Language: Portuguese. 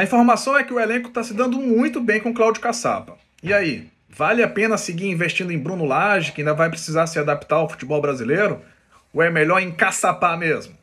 A informação é que o elenco está se dando muito bem com Cláudio Caçapa. E aí, vale a pena seguir investindo em Bruno Lage, que ainda vai precisar se adaptar ao futebol brasileiro? Ou é melhor encaçapar mesmo?